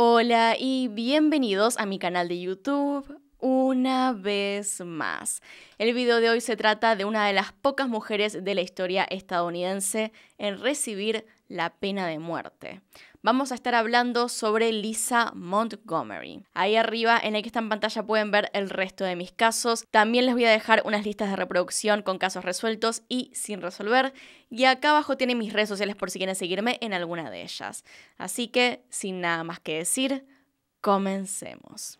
Hola y bienvenidos a mi canal de YouTube una vez más. El video de hoy se trata de una de las pocas mujeres de la historia estadounidense en recibir la pena de muerte vamos a estar hablando sobre Lisa Montgomery. Ahí arriba, en el que está en pantalla, pueden ver el resto de mis casos. También les voy a dejar unas listas de reproducción con casos resueltos y sin resolver. Y acá abajo tienen mis redes sociales por si quieren seguirme en alguna de ellas. Así que, sin nada más que decir, comencemos.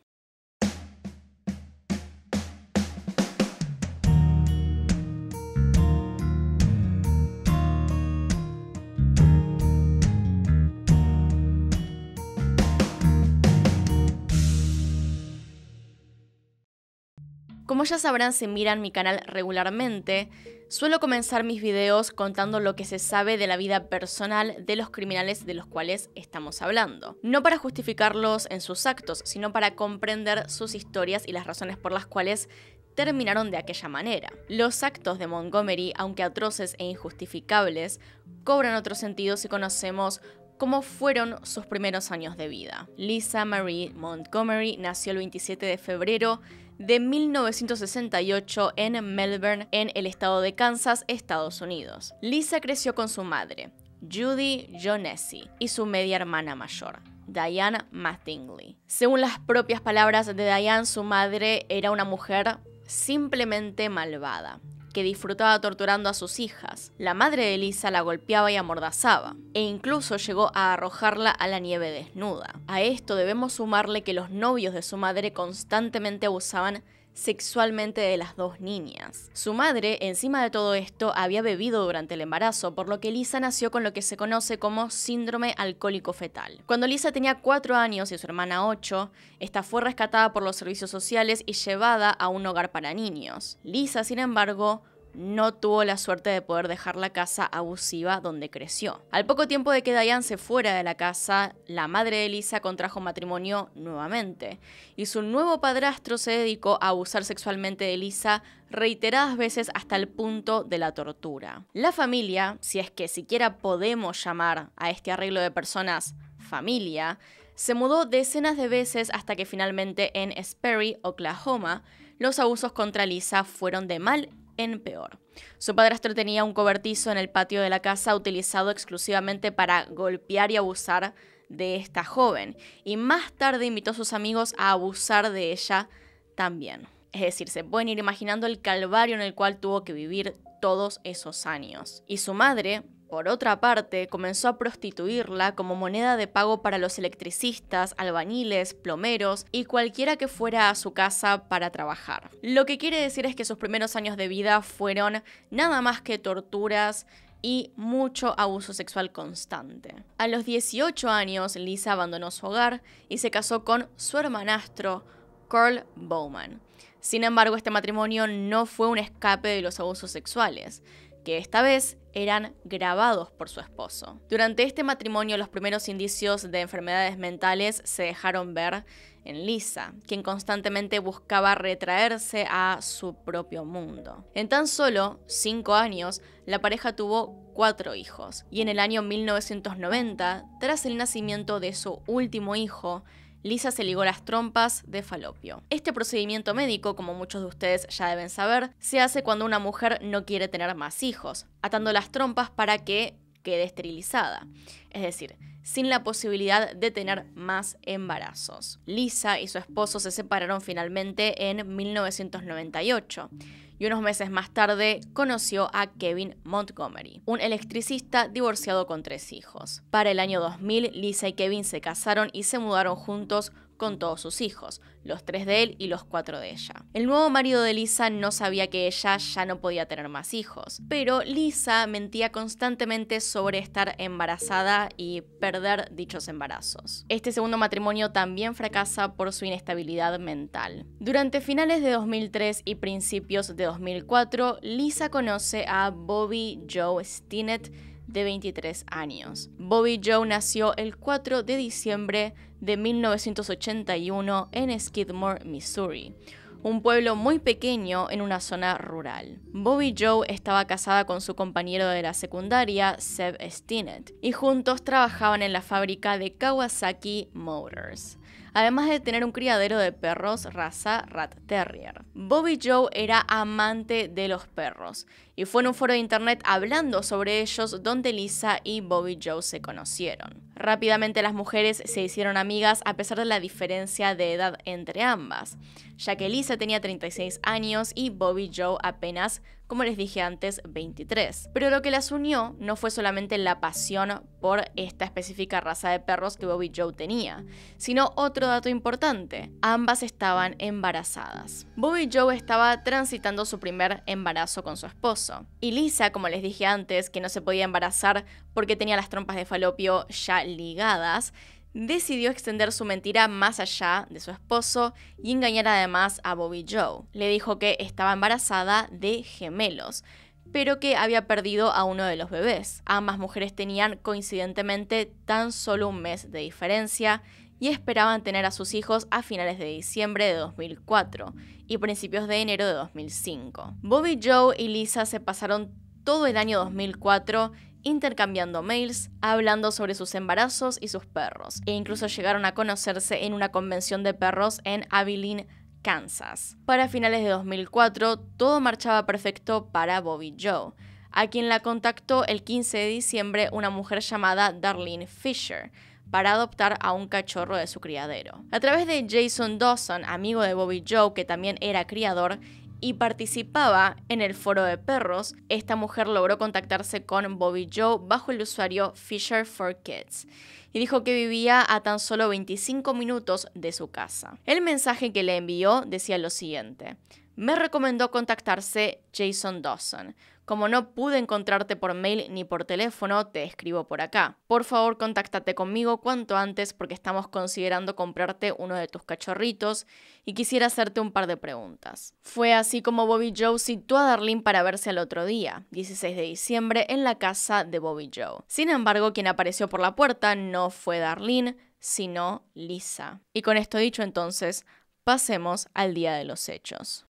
Como ya sabrán si miran mi canal regularmente, suelo comenzar mis videos contando lo que se sabe de la vida personal de los criminales de los cuales estamos hablando. No para justificarlos en sus actos, sino para comprender sus historias y las razones por las cuales terminaron de aquella manera. Los actos de Montgomery, aunque atroces e injustificables, cobran otro sentido si conocemos cómo fueron sus primeros años de vida. Lisa Marie Montgomery nació el 27 de febrero de 1968 en Melbourne, en el estado de Kansas, Estados Unidos. Lisa creció con su madre, Judy Jonesy, y su media hermana mayor, Diane Mattingly. Según las propias palabras de Diane, su madre era una mujer simplemente malvada disfrutaba torturando a sus hijas. La madre de Elisa la golpeaba y amordazaba, e incluso llegó a arrojarla a la nieve desnuda. A esto debemos sumarle que los novios de su madre constantemente abusaban sexualmente de las dos niñas. Su madre, encima de todo esto, había bebido durante el embarazo, por lo que Lisa nació con lo que se conoce como síndrome alcohólico fetal. Cuando Lisa tenía 4 años y su hermana 8, esta fue rescatada por los servicios sociales y llevada a un hogar para niños. Lisa, sin embargo, no tuvo la suerte de poder dejar la casa abusiva donde creció. Al poco tiempo de que Diane se fuera de la casa, la madre de Lisa contrajo matrimonio nuevamente y su nuevo padrastro se dedicó a abusar sexualmente de Lisa reiteradas veces hasta el punto de la tortura. La familia, si es que siquiera podemos llamar a este arreglo de personas familia, se mudó decenas de veces hasta que finalmente en Sperry, Oklahoma, los abusos contra Lisa fueron de mal en peor. Su padrastro tenía un cobertizo en el patio de la casa utilizado exclusivamente para golpear y abusar de esta joven, y más tarde invitó a sus amigos a abusar de ella también. Es decir, se pueden ir imaginando el calvario en el cual tuvo que vivir todos esos años. Y su madre, por otra parte, comenzó a prostituirla como moneda de pago para los electricistas, albañiles, plomeros y cualquiera que fuera a su casa para trabajar. Lo que quiere decir es que sus primeros años de vida fueron nada más que torturas, y mucho abuso sexual constante. A los 18 años, Lisa abandonó su hogar y se casó con su hermanastro, Carl Bowman. Sin embargo, este matrimonio no fue un escape de los abusos sexuales, que esta vez eran grabados por su esposo. Durante este matrimonio los primeros indicios de enfermedades mentales se dejaron ver en Lisa, quien constantemente buscaba retraerse a su propio mundo. En tan solo cinco años, la pareja tuvo cuatro hijos, y en el año 1990, tras el nacimiento de su último hijo, Lisa se ligó las trompas de falopio. Este procedimiento médico, como muchos de ustedes ya deben saber, se hace cuando una mujer no quiere tener más hijos, atando las trompas para que quede esterilizada, es decir, sin la posibilidad de tener más embarazos. Lisa y su esposo se separaron finalmente en 1998 y unos meses más tarde conoció a Kevin Montgomery, un electricista divorciado con tres hijos. Para el año 2000, Lisa y Kevin se casaron y se mudaron juntos con todos sus hijos, los tres de él y los cuatro de ella. El nuevo marido de Lisa no sabía que ella ya no podía tener más hijos, pero Lisa mentía constantemente sobre estar embarazada y perder dichos embarazos. Este segundo matrimonio también fracasa por su inestabilidad mental. Durante finales de 2003 y principios de 2004, Lisa conoce a Bobby Joe Stinnett, de 23 años. Bobby Joe nació el 4 de diciembre de 1981 en Skidmore, Missouri un pueblo muy pequeño en una zona rural. Bobby Joe estaba casada con su compañero de la secundaria, Seb Stinnett, y juntos trabajaban en la fábrica de Kawasaki Motors además de tener un criadero de perros raza Rat Terrier. Bobby Joe era amante de los perros y fue en un foro de internet hablando sobre ellos donde Lisa y Bobby Joe se conocieron. Rápidamente las mujeres se hicieron amigas a pesar de la diferencia de edad entre ambas, ya que Lisa tenía 36 años y Bobby Joe apenas, como les dije antes, 23. Pero lo que las unió no fue solamente la pasión por esta específica raza de perros que Bobby Joe tenía, sino otro dato importante, ambas estaban embarazadas. Bobby Joe estaba transitando su primer embarazo con su esposo. Y Lisa, como les dije antes, que no se podía embarazar porque tenía las trompas de falopio ya ligadas, decidió extender su mentira más allá de su esposo y engañar además a Bobby Joe. Le dijo que estaba embarazada de gemelos, pero que había perdido a uno de los bebés. Ambas mujeres tenían coincidentemente tan solo un mes de diferencia y esperaban tener a sus hijos a finales de diciembre de 2004 y principios de enero de 2005. Bobby Joe y Lisa se pasaron todo el año 2004 intercambiando mails, hablando sobre sus embarazos y sus perros, e incluso llegaron a conocerse en una convención de perros en Abilene, Kansas. Para finales de 2004, todo marchaba perfecto para Bobby Joe, a quien la contactó el 15 de diciembre una mujer llamada Darlene Fisher, para adoptar a un cachorro de su criadero. A través de Jason Dawson, amigo de Bobby Joe, que también era criador, y participaba en el foro de perros, esta mujer logró contactarse con Bobby Joe bajo el usuario Fisher for Kids y dijo que vivía a tan solo 25 minutos de su casa. El mensaje que le envió decía lo siguiente: me recomendó contactarse Jason Dawson. Como no pude encontrarte por mail ni por teléfono, te escribo por acá. Por favor, contáctate conmigo cuanto antes porque estamos considerando comprarte uno de tus cachorritos y quisiera hacerte un par de preguntas. Fue así como Bobby Joe citó a Darlene para verse al otro día, 16 de diciembre, en la casa de Bobby Joe. Sin embargo, quien apareció por la puerta no fue Darlene, sino Lisa. Y con esto dicho entonces, pasemos al día de los hechos.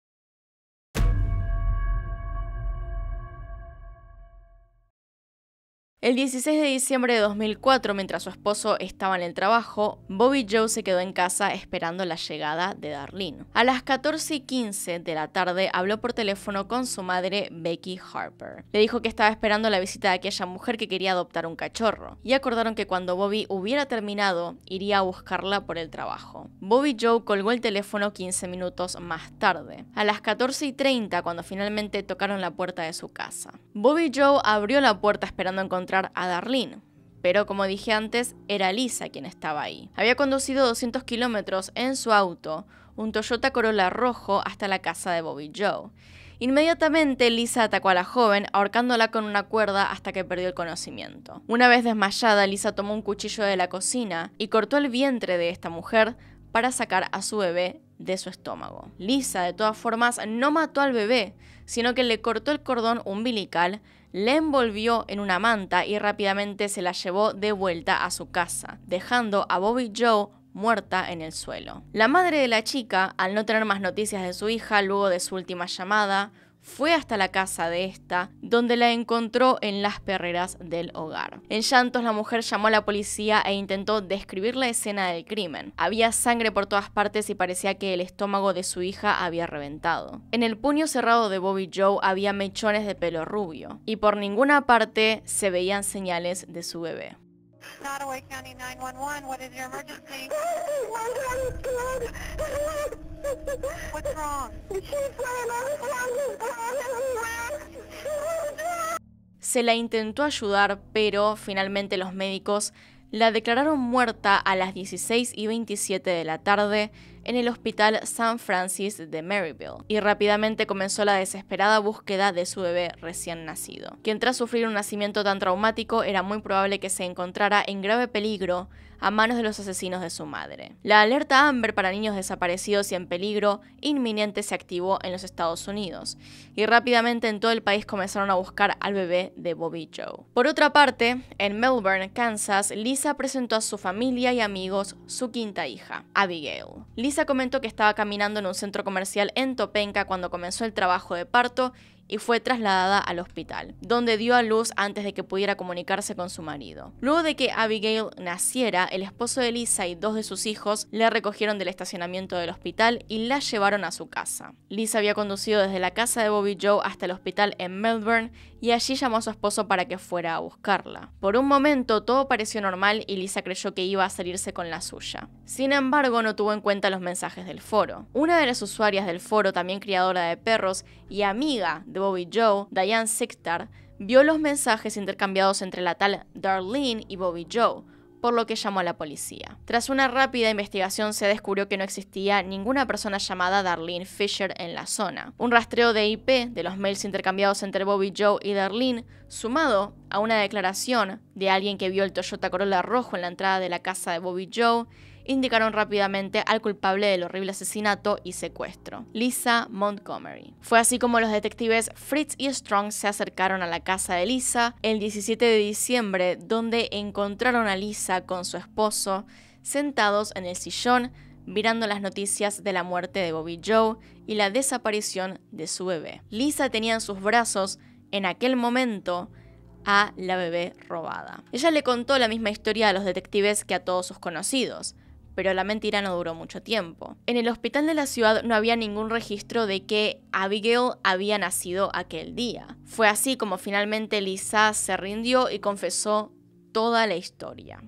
El 16 de diciembre de 2004, mientras su esposo estaba en el trabajo, Bobby Joe se quedó en casa esperando la llegada de Darlene. A las 14 y 15 de la tarde habló por teléfono con su madre Becky Harper. Le dijo que estaba esperando la visita de aquella mujer que quería adoptar un cachorro y acordaron que cuando Bobby hubiera terminado iría a buscarla por el trabajo. Bobby Joe colgó el teléfono 15 minutos más tarde, a las 14 y 30 cuando finalmente tocaron la puerta de su casa. Bobby Joe abrió la puerta esperando encontrar a Darlene. Pero como dije antes, era Lisa quien estaba ahí. Había conducido 200 kilómetros en su auto, un Toyota Corolla rojo, hasta la casa de Bobby Joe. Inmediatamente Lisa atacó a la joven, ahorcándola con una cuerda hasta que perdió el conocimiento. Una vez desmayada, Lisa tomó un cuchillo de la cocina y cortó el vientre de esta mujer para sacar a su bebé de su estómago. Lisa, de todas formas, no mató al bebé, sino que le cortó el cordón umbilical la envolvió en una manta y rápidamente se la llevó de vuelta a su casa, dejando a Bobby Joe muerta en el suelo. La madre de la chica, al no tener más noticias de su hija luego de su última llamada, fue hasta la casa de esta, donde la encontró en las perreras del hogar. En llantos, la mujer llamó a la policía e intentó describir la escena del crimen. Había sangre por todas partes y parecía que el estómago de su hija había reventado. En el puño cerrado de Bobby Joe había mechones de pelo rubio, y por ninguna parte se veían señales de su bebé. County 911, what is your emergency? What's wrong? Se la intentó ayudar, pero finalmente los médicos la declararon muerta a las 16 y 27 de la tarde en el hospital San Francis de Maryville y rápidamente comenzó la desesperada búsqueda de su bebé recién nacido, quien tras sufrir un nacimiento tan traumático era muy probable que se encontrara en grave peligro a manos de los asesinos de su madre. La alerta Amber para niños desaparecidos y en peligro inminente se activó en los Estados Unidos y rápidamente en todo el país comenzaron a buscar al bebé de Bobby Joe. Por otra parte, en Melbourne, Kansas, Lisa presentó a su familia y amigos su quinta hija, Abigail. Lisa se comentó que estaba caminando en un centro comercial en Topenca cuando comenzó el trabajo de parto y fue trasladada al hospital, donde dio a luz antes de que pudiera comunicarse con su marido. Luego de que Abigail naciera, el esposo de Lisa y dos de sus hijos la recogieron del estacionamiento del hospital y la llevaron a su casa. Lisa había conducido desde la casa de Bobby Joe hasta el hospital en Melbourne y allí llamó a su esposo para que fuera a buscarla. Por un momento todo pareció normal y Lisa creyó que iba a salirse con la suya. Sin embargo, no tuvo en cuenta los mensajes del foro. Una de las usuarias del foro, también criadora de perros y amiga de Bobby Joe, Diane Sigtar, vio los mensajes intercambiados entre la tal Darlene y Bobby Joe, por lo que llamó a la policía. Tras una rápida investigación se descubrió que no existía ninguna persona llamada Darlene Fisher en la zona. Un rastreo de IP de los mails intercambiados entre Bobby Joe y Darlene, sumado a una declaración de alguien que vio el Toyota Corolla rojo en la entrada de la casa de Bobby Joe, indicaron rápidamente al culpable del horrible asesinato y secuestro, Lisa Montgomery. Fue así como los detectives Fritz y Strong se acercaron a la casa de Lisa el 17 de diciembre, donde encontraron a Lisa con su esposo sentados en el sillón mirando las noticias de la muerte de Bobby Joe y la desaparición de su bebé. Lisa tenía en sus brazos, en aquel momento, a la bebé robada. Ella le contó la misma historia a los detectives que a todos sus conocidos, pero la mentira no duró mucho tiempo. En el hospital de la ciudad no había ningún registro de que Abigail había nacido aquel día. Fue así como finalmente Lisa se rindió y confesó toda la historia.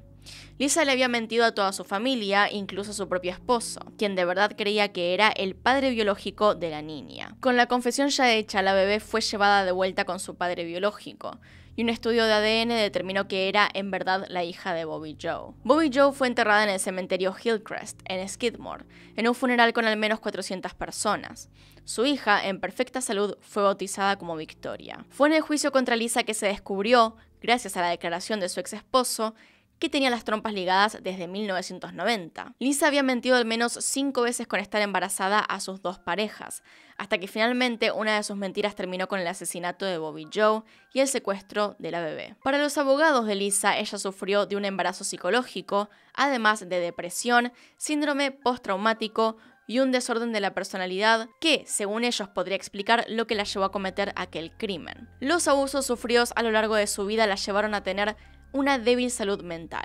Lisa le había mentido a toda su familia, incluso a su propio esposo, quien de verdad creía que era el padre biológico de la niña. Con la confesión ya hecha, la bebé fue llevada de vuelta con su padre biológico, y un estudio de ADN determinó que era en verdad la hija de Bobby Joe. Bobby Joe fue enterrada en el cementerio Hillcrest, en Skidmore, en un funeral con al menos 400 personas. Su hija, en perfecta salud, fue bautizada como Victoria. Fue en el juicio contra Lisa que se descubrió, gracias a la declaración de su ex esposo, que tenía las trompas ligadas desde 1990. Lisa había mentido al menos cinco veces con estar embarazada a sus dos parejas, hasta que finalmente una de sus mentiras terminó con el asesinato de Bobby Joe y el secuestro de la bebé. Para los abogados de Lisa, ella sufrió de un embarazo psicológico, además de depresión, síndrome postraumático, y un desorden de la personalidad que, según ellos, podría explicar lo que la llevó a cometer aquel crimen. Los abusos sufridos a lo largo de su vida la llevaron a tener una débil salud mental,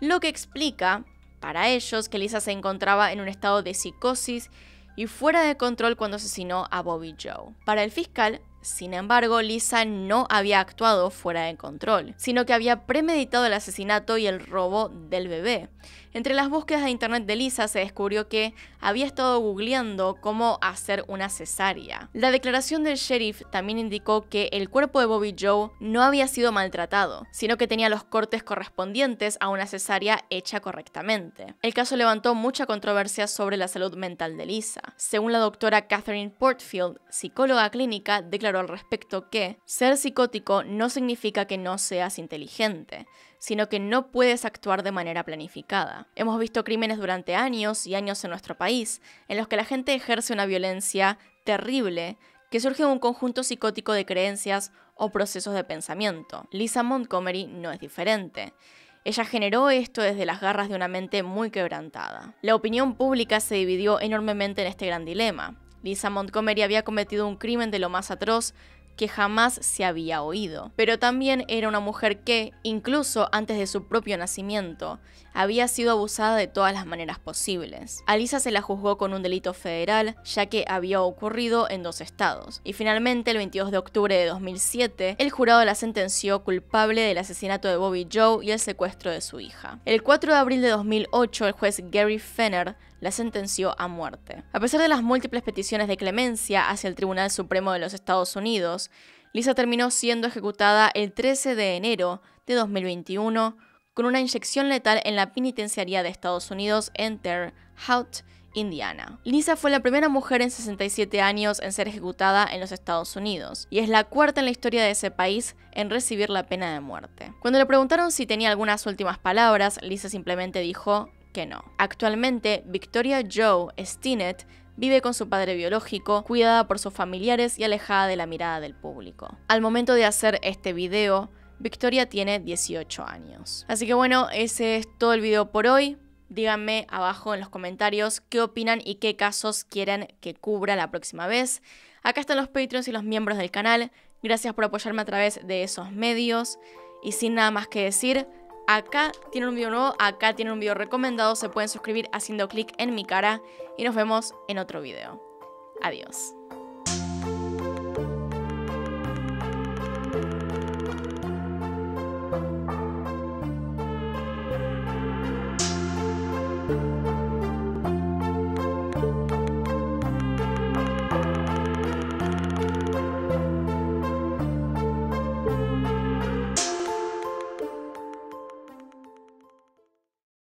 lo que explica, para ellos, que Lisa se encontraba en un estado de psicosis y fuera de control cuando asesinó a Bobby Joe. Para el fiscal, sin embargo, Lisa no había actuado fuera de control, sino que había premeditado el asesinato y el robo del bebé. Entre las búsquedas de internet de Lisa se descubrió que había estado googleando cómo hacer una cesárea. La declaración del sheriff también indicó que el cuerpo de Bobby Joe no había sido maltratado, sino que tenía los cortes correspondientes a una cesárea hecha correctamente. El caso levantó mucha controversia sobre la salud mental de Lisa. Según la doctora Catherine Portfield, psicóloga clínica, declaró al respecto que ser psicótico no significa que no seas inteligente, sino que no puedes actuar de manera planificada. Hemos visto crímenes durante años y años en nuestro país, en los que la gente ejerce una violencia terrible que surge de un conjunto psicótico de creencias o procesos de pensamiento. Lisa Montgomery no es diferente. Ella generó esto desde las garras de una mente muy quebrantada. La opinión pública se dividió enormemente en este gran dilema. Lisa Montgomery había cometido un crimen de lo más atroz que jamás se había oído. Pero también era una mujer que, incluso antes de su propio nacimiento, había sido abusada de todas las maneras posibles. Lisa se la juzgó con un delito federal, ya que había ocurrido en dos estados. Y finalmente, el 22 de octubre de 2007, el jurado la sentenció culpable del asesinato de Bobby Joe y el secuestro de su hija. El 4 de abril de 2008, el juez Gary Fenner la sentenció a muerte. A pesar de las múltiples peticiones de clemencia hacia el Tribunal Supremo de los Estados Unidos, Lisa terminó siendo ejecutada el 13 de enero de 2021 con una inyección letal en la penitenciaría de Estados Unidos en Terre-Haute, Indiana. Lisa fue la primera mujer en 67 años en ser ejecutada en los Estados Unidos y es la cuarta en la historia de ese país en recibir la pena de muerte. Cuando le preguntaron si tenía algunas últimas palabras, Lisa simplemente dijo que no. Actualmente, Victoria Joe Stinnett vive con su padre biológico, cuidada por sus familiares y alejada de la mirada del público. Al momento de hacer este video, Victoria tiene 18 años. Así que bueno, ese es todo el video por hoy. Díganme abajo en los comentarios qué opinan y qué casos quieren que cubra la próxima vez. Acá están los Patreons y los miembros del canal. Gracias por apoyarme a través de esos medios. Y sin nada más que decir, acá tienen un video nuevo, acá tienen un video recomendado. Se pueden suscribir haciendo clic en mi cara. Y nos vemos en otro video. Adiós.